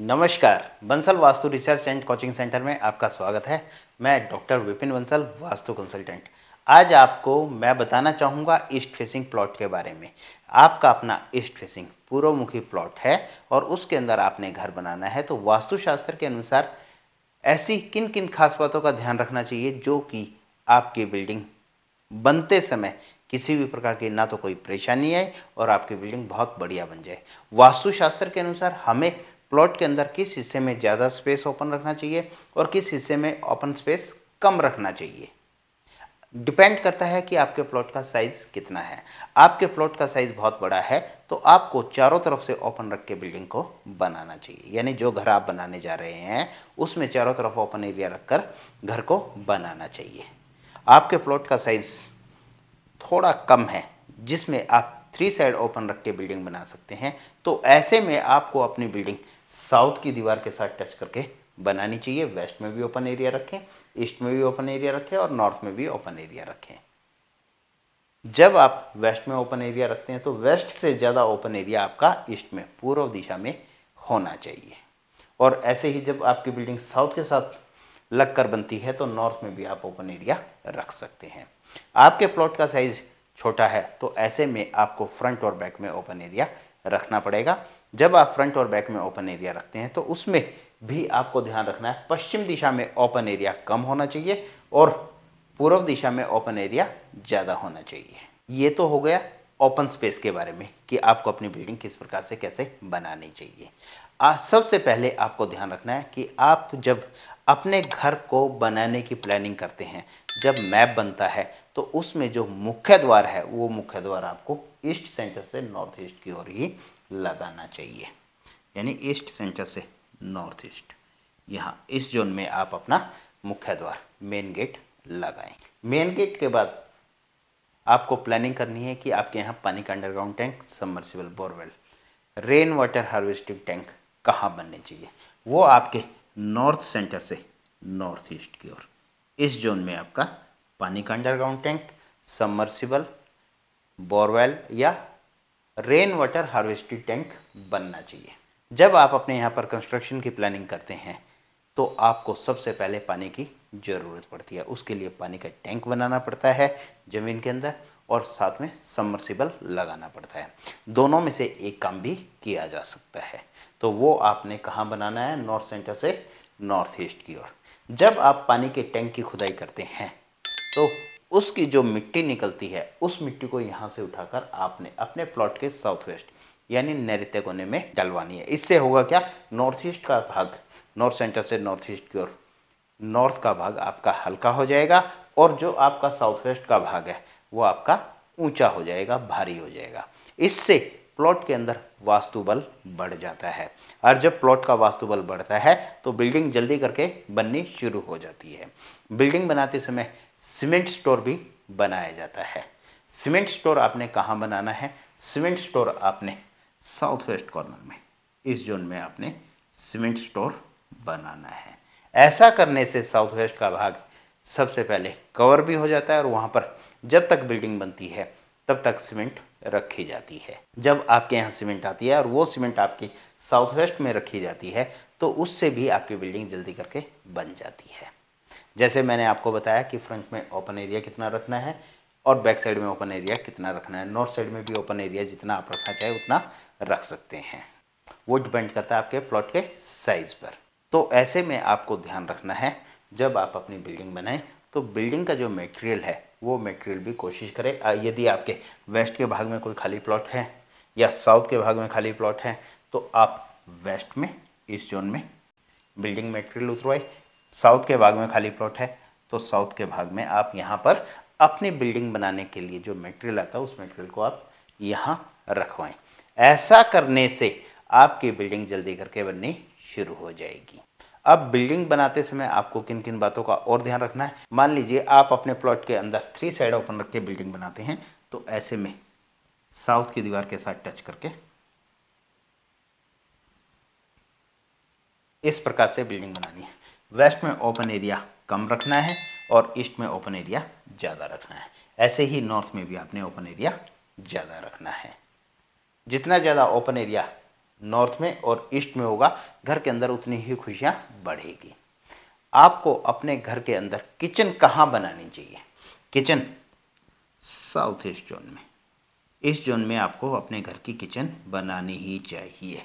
नमस्कार Bansal Vastu research and coaching centre में आपका स्वागत है मैं डॉक्टर विपिन बंसल वास्तु कंसल्टेंट आज आपको मैं बताना चाहूँगा ईस्ट फेसिंग प्लॉट के बारे में आपका अपना ईस्ट फेसिंग पूर्वमुखी प्लॉट है और उसके अंदर आपने घर बनाना है तो वास्तुशास्त्र के अनुसार ऐसी किन किन खास बातों का ध्यान रखना चाहिए जो कि आपकी बिल्डिंग बनते समय किसी भी प्रकार की ना तो कोई परेशानी आए और आपकी बिल्डिंग बहुत बढ़िया बन जाए वास्तुशास्त्र के अनुसार हमें प्लॉट के अंदर किस हिस्से में ज़्यादा स्पेस ओपन रखना चाहिए और किस हिस्से में ओपन स्पेस कम रखना चाहिए डिपेंड करता है कि आपके प्लॉट का साइज़ कितना है आपके प्लॉट का साइज़ बहुत बड़ा है तो आपको चारों तरफ से ओपन रख के बिल्डिंग को बनाना चाहिए यानी जो घर आप बनाने जा रहे हैं उसमें चारों तरफ ओपन एरिया रखकर घर को बनाना चाहिए आपके प्लॉट का साइज़ थोड़ा कम है जिसमें आप थ्री साइड ओपन रख के बिल्डिंग बना सकते हैं तो ऐसे में आपको अपनी बिल्डिंग साउथ की दीवार के साथ टच करके बनानी चाहिए वेस्ट में भी ओपन एरिया रखें ईस्ट में भी ओपन एरिया रखें और नॉर्थ में भी ओपन एरिया रखें जब आप वेस्ट में ओपन एरिया रखते हैं तो वेस्ट से ज़्यादा ओपन एरिया आपका ईस्ट में पूर्व दिशा में होना चाहिए और ऐसे ही जब आपकी बिल्डिंग साउथ के साथ लगकर बनती है तो नॉर्थ में भी आप ओपन एरिया रख सकते हैं आपके प्लॉट का साइज़ छोटा है तो ऐसे में आपको फ्रंट और बैक में ओपन एरिया रखना पड़ेगा जब आप फ्रंट और बैक में ओपन एरिया रखते हैं तो उसमें भी आपको ध्यान रखना है पश्चिम दिशा में ओपन एरिया कम होना चाहिए और पूर्व दिशा में ओपन एरिया ज़्यादा होना चाहिए ये तो हो गया ओपन स्पेस के बारे में कि आपको अपनी बिल्डिंग किस प्रकार से कैसे बनानी चाहिए सबसे पहले आपको ध्यान रखना है कि आप जब अपने घर को बनाने की प्लानिंग करते हैं जब मैप बनता है तो उसमें जो मुख्य द्वार है वो मुख्य द्वार आपको ईस्ट सेंटर से नॉर्थ ईस्ट की ओर ही लगाना चाहिए यानी ईस्ट सेंटर से नॉर्थ ईस्ट यहाँ इस जोन में आप अपना मुख्य द्वार मेन गेट लगाएं मेन गेट के बाद आपको प्लानिंग करनी है कि आपके यहाँ पानी का underground tank submersible borewell rain water harvesting tank कहाँ बनने चाहिए वो आपके नॉर्थ सेंटर से नॉर्थ ईस्ट की ओर इस जोन में आपका पानी का अंडरग्राउंड टैंक सबमर्सिबल बोरवेल या रेन वाटर हार्वेस्टिंग टैंक बनना चाहिए जब आप अपने यहाँ पर कंस्ट्रक्शन की प्लानिंग करते हैं तो आपको सबसे पहले पानी की ज़रूरत पड़ती है उसके लिए पानी का टैंक बनाना पड़ता है ज़मीन के अंदर और साथ में समर्सिबल लगाना पड़ता है दोनों में से एक काम भी किया जा सकता है तो वो आपने कहाँ बनाना है नॉर्थ सेंटर से नॉर्थ ईस्ट की ओर जब आप पानी के टैंक की खुदाई करते हैं तो उसकी जो मिट्टी निकलती है उस मिट्टी को यहाँ से उठाकर आपने अपने प्लॉट के साउथ वेस्ट यानी नैत्य कोने में डलवानी है इससे होगा क्या नॉर्थ ईस्ट का भाग नॉर्थ सेंटर से नॉर्थ ईस्ट की ओर नॉर्थ का भाग आपका हल्का हो जाएगा और जो आपका साउथ वेस्ट का भाग है वो आपका ऊंचा हो जाएगा भारी हो जाएगा इससे प्लॉट के अंदर वास्तुबल बढ़ जाता है और जब प्लॉट का वास्तुबल बढ़ता है तो बिल्डिंग जल्दी करके बननी शुरू हो जाती है बिल्डिंग बनाते समय सीमेंट स्टोर भी बनाया जाता है सीमेंट स्टोर आपने कहाँ बनाना है सीमेंट स्टोर आपने साउथ वेस्ट कॉर्नर में इस जोन में आपने सीमेंट स्टोर बनाना है ऐसा करने से साउथ वेस्ट का भाग सबसे पहले कवर भी हो जाता है और वहाँ पर जब तक बिल्डिंग बनती है तब तक सीमेंट रखी जाती है जब आपके यहाँ सीमेंट आती है और वो सीमेंट आपकी साउथ वेस्ट में रखी जाती है तो उससे भी आपकी बिल्डिंग जल्दी करके बन जाती है जैसे मैंने आपको बताया कि फ्रंट में ओपन एरिया कितना रखना है और बैक साइड में ओपन एरिया कितना रखना है नॉर्थ साइड में भी ओपन एरिया जितना आप रखना चाहे उतना रख सकते हैं वो डिपेंड करता है आपके प्लॉट के साइज़ पर तो ऐसे में आपको ध्यान रखना है जब आप अपनी बिल्डिंग बनाएं तो बिल्डिंग का जो मेटेरियल है वो मेटेरियल भी कोशिश करें यदि आपके वेस्ट के भाग में कोई खाली प्लॉट है या साउथ के भाग में खाली प्लॉट है तो आप वेस्ट में इस जोन में बिल्डिंग मेटेरियल उतरवाए साउथ के भाग में खाली प्लॉट है तो साउथ के भाग में आप यहाँ पर अपनी बिल्डिंग बनाने के लिए जो मेटेरियल आता है उस मेटेरियल को आप यहाँ रखवाएं ऐसा करने से आपकी बिल्डिंग जल्दी करके बननी शुरू हो जाएगी अब बिल्डिंग बनाते समय आपको किन किन बातों का और ध्यान रखना है मान लीजिए आप अपने प्लॉट के अंदर थ्री साइड ओपन रख के बिल्डिंग बनाते हैं तो ऐसे में साउथ की दीवार के साथ टच करके इस प्रकार से बिल्डिंग बनानी है वेस्ट में ओपन एरिया कम रखना है और ईस्ट में ओपन एरिया ज़्यादा रखना है ऐसे ही नॉर्थ में भी आपने ओपन एरिया ज़्यादा रखना है जितना ज़्यादा ओपन एरिया नॉर्थ में और ईस्ट में होगा घर के अंदर उतनी ही खुशियाँ बढ़ेगी आपको अपने घर के अंदर किचन कहाँ बनानी चाहिए किचन साउथ ईस्ट जोन में इस जोन में आपको अपने घर की किचन बनानी ही चाहिए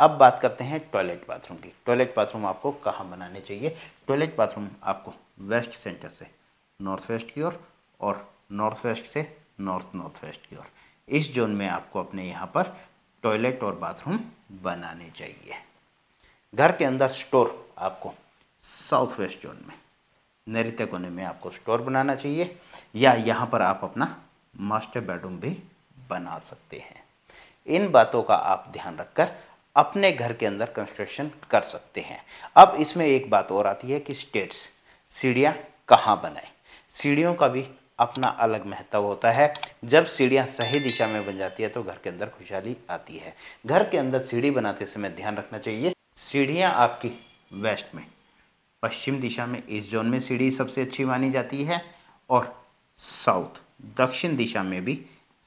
अब बात करते हैं टॉयलेट बाथरूम की टॉयलेट बाथरूम आपको कहाँ बनाने चाहिए टॉयलेट बाथरूम आपको वेस्ट सेंटर से नॉर्थ वेस्ट की ओर और, और नॉर्थ वेस्ट से नॉर्थ नॉर्थ वेस्ट की ओर इस जोन में आपको अपने यहाँ पर टॉयलेट और बाथरूम बनाने चाहिए घर के अंदर स्टोर आपको साउथ वेस्ट जोन में नृत्य कोने में आपको स्टोर बनाना चाहिए या यहाँ पर आप अपना मास्टर बेडरूम भी बना सकते हैं इन बातों का आप ध्यान रखकर अपने घर के अंदर कंस्ट्रक्शन कर सकते हैं अब इसमें एक बात और आती है कि स्टेट्स सीढ़ियाँ कहाँ बनाएं सीढ़ियों का भी अपना अलग महत्व होता है जब सीढ़ियाँ सही दिशा में बन जाती है तो घर के अंदर खुशहाली आती है घर के अंदर सीढ़ी बनाते समय ध्यान रखना चाहिए सीढ़ियाँ आपकी वेस्ट में पश्चिम दिशा में इस जोन में सीढ़ी सबसे अच्छी मानी जाती है और साउथ दक्षिण दिशा में भी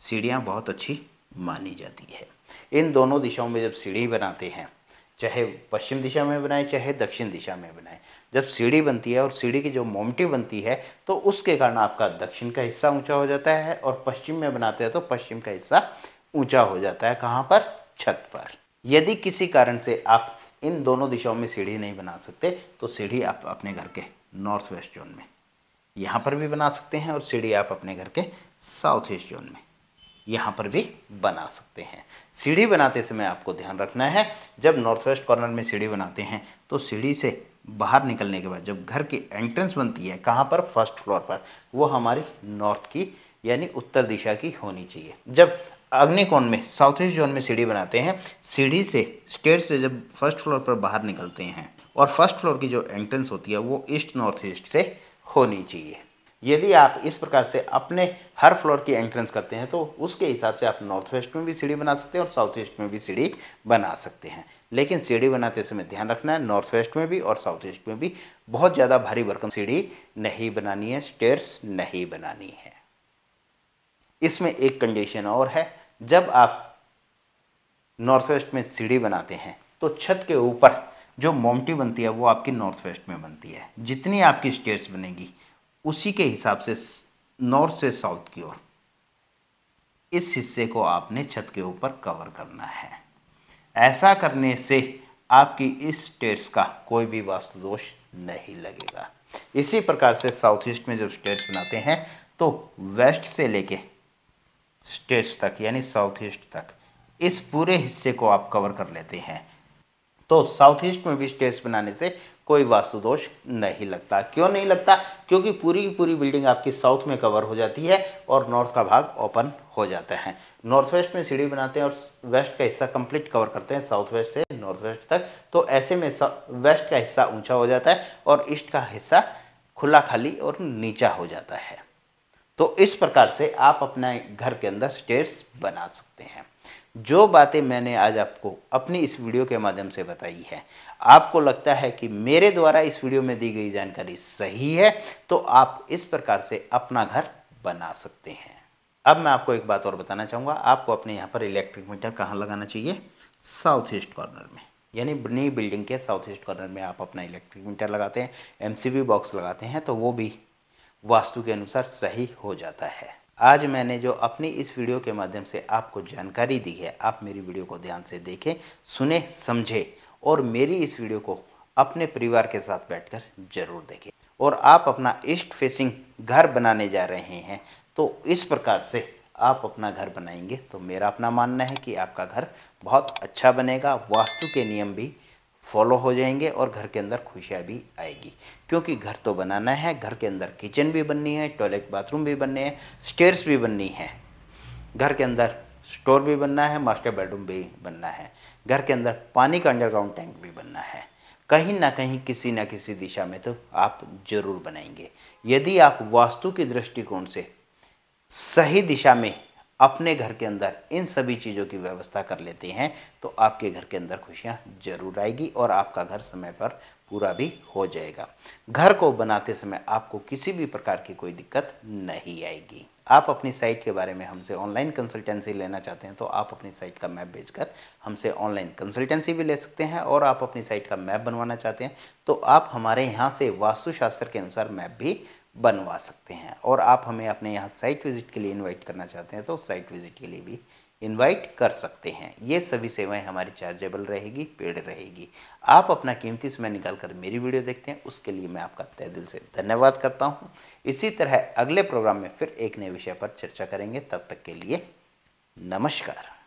सीढ़ियाँ बहुत अच्छी मानी जाती है इन दोनों दिशाओं में जब सीढ़ी बनाते हैं चाहे पश्चिम दिशा में बनाए चाहे दक्षिण दिशा में बनाए जब सीढ़ी बनती है और सीढ़ी की जो मोमटी बनती है तो उसके कारण आपका दक्षिण का हिस्सा ऊंचा हो जाता है और पश्चिम में बनाते हैं तो पश्चिम का हिस्सा ऊंचा हो जाता है कहाँ पर छत पर यदि किसी कारण से आप इन दोनों दिशाओं में सीढ़ी नहीं बना सकते तो सीढ़ी आप अपने घर के नॉर्थ वेस्ट जोन में यहाँ पर भी बना सकते हैं और सीढ़ी आप अपने घर के साउथ ईस्ट जोन में यहाँ पर भी बना सकते हैं सीढ़ी बनाते समय आपको ध्यान रखना है जब नॉर्थ वेस्ट कॉर्नर में सीढ़ी बनाते हैं तो सीढ़ी से बाहर निकलने के बाद जब घर की एंट्रेंस बनती है कहाँ पर फर्स्ट फ्लोर पर वो हमारी नॉर्थ की यानी उत्तर दिशा की होनी चाहिए जब अग्निकोण में साउथ ईस्ट जोन में सीढ़ी बनाते हैं सीढ़ी से स्टेट से जब फर्स्ट फ्लोर पर बाहर निकलते हैं और फर्स्ट फ्लोर की जो एंट्रेंस होती है वो ईस्ट नॉर्थ ईस्ट से होनी चाहिए यदि आप इस प्रकार से अपने हर फ्लोर की एंट्रेंस करते हैं तो उसके हिसाब से आप नॉर्थ वेस्ट में भी सीढ़ी बना सकते हैं और साउथ ईस्ट में भी सीढ़ी बना सकते हैं लेकिन सीढ़ी बनाते समय ध्यान रखना है नॉर्थ वेस्ट में भी और साउथ ईस्ट में भी बहुत ज़्यादा भारी वर्कम सीढ़ी नहीं बनानी है स्टेयर्स नहीं बनानी है इसमें एक कंडीशन और है जब आप नॉर्थ वेस्ट में सीढ़ी बनाते हैं तो छत के ऊपर जो मोमटी बनती है वो आपकी नॉर्थ वेस्ट में बनती है जितनी आपकी स्टेयर्स बनेगी उसी के हिसाब से नॉर्थ से साउथ की ओर इस हिस्से को आपने छत के ऊपर कवर करना है ऐसा करने से आपकी इस स्टेट्स का कोई भी वास्तु दोष नहीं लगेगा इसी प्रकार से साउथ ईस्ट में जब स्टेट्स बनाते हैं तो वेस्ट से लेके स्टेट्स तक यानी साउथ ईस्ट तक इस पूरे हिस्से को आप कवर कर लेते हैं तो साउथ ईस्ट में भी स्टेट्स बनाने से कोई वास्तु दोष नहीं लगता क्यों नहीं लगता क्योंकि पूरी की पूरी बिल्डिंग आपकी साउथ में कवर हो जाती है और नॉर्थ का भाग ओपन हो जाता है नॉर्थ वेस्ट में सीढ़ी बनाते हैं और वेस्ट का हिस्सा कंप्लीट कवर करते हैं साउथ वेस्ट से नॉर्थ वेस्ट तक तो ऐसे में वेस्ट का हिस्सा ऊंचा हो जाता है और ईस्ट का हिस्सा खुला खाली और नीचा हो जाता है तो इस प्रकार से आप अपने घर के अंदर स्टेयर्स बना सकते हैं जो बातें मैंने आज आपको अपनी इस वीडियो के माध्यम से बताई है आपको लगता है कि मेरे द्वारा इस वीडियो में दी गई जानकारी सही है तो आप इस प्रकार से अपना घर बना सकते हैं अब मैं आपको एक बात और बताना चाहूँगा आपको अपने यहाँ पर इलेक्ट्रिक मीटर कहाँ लगाना चाहिए साउथ ईस्ट कॉर्नर में यानी नई बिल्डिंग के साउथ ईस्ट कॉर्नर में आप अपना इलेक्ट्रिक मीटर लगाते हैं एमसीबी बॉक्स लगाते हैं तो वो भी वास्तु के अनुसार सही हो जाता है आज मैंने जो अपनी इस वीडियो के माध्यम से आपको जानकारी दी है आप मेरी वीडियो को ध्यान से देखें सुने समझें और मेरी इस वीडियो को अपने परिवार के साथ बैठकर जरूर देखें और आप अपना ईस्ट फेसिंग घर बनाने जा रहे हैं तो इस प्रकार से आप अपना घर बनाएंगे तो मेरा अपना मानना है कि आपका घर बहुत अच्छा बनेगा वास्तु के नियम भी फॉलो हो जाएंगे और घर के अंदर खुशियाँ भी आएगी क्योंकि घर तो बनाना है घर के अंदर किचन भी बननी है टॉयलेट बाथरूम भी बनने हैं स्टेयर्स भी बननी है घर के अंदर स्टोर भी बनना है मास्टर बेडरूम भी बनना है घर के अंदर पानी का अंडरग्राउंड टैंक भी बनना है कहीं ना कहीं किसी ना किसी दिशा में तो आप जरूर बनाएंगे यदि आप वास्तु के दृष्टिकोण से सही दिशा में अपने घर के अंदर इन सभी चीज़ों की व्यवस्था कर लेते हैं तो आपके घर के अंदर खुशियाँ जरूर आएगी और आपका घर समय पर पूरा भी हो जाएगा घर को बनाते समय आपको किसी भी प्रकार की कोई दिक्कत नहीं आएगी आप अपनी साइट के बारे में हमसे ऑनलाइन कंसल्टेंसी लेना चाहते हैं तो आप अपनी साइट का मैप भेजकर हमसे ऑनलाइन कंसल्टेंसी भी ले सकते हैं और आप अपनी साइट का मैप बनवाना चाहते हैं तो आप हमारे यहाँ से वास्तुशास्त्र के अनुसार मैप भी बनवा सकते हैं और आप हमें अपने यहाँ साइट विज़िट के लिए इन्वाइट करना चाहते हैं तो साइट विज़िट के लिए भी इनवाइट कर सकते हैं ये सभी सेवाएं हमारी चार्जेबल रहेगी पेड रहेगी आप अपना कीमती समय निकाल कर मेरी वीडियो देखते हैं उसके लिए मैं आपका तय दिल से धन्यवाद करता हूँ इसी तरह अगले प्रोग्राम में फिर एक नए विषय पर चर्चा करेंगे तब तक के लिए नमस्कार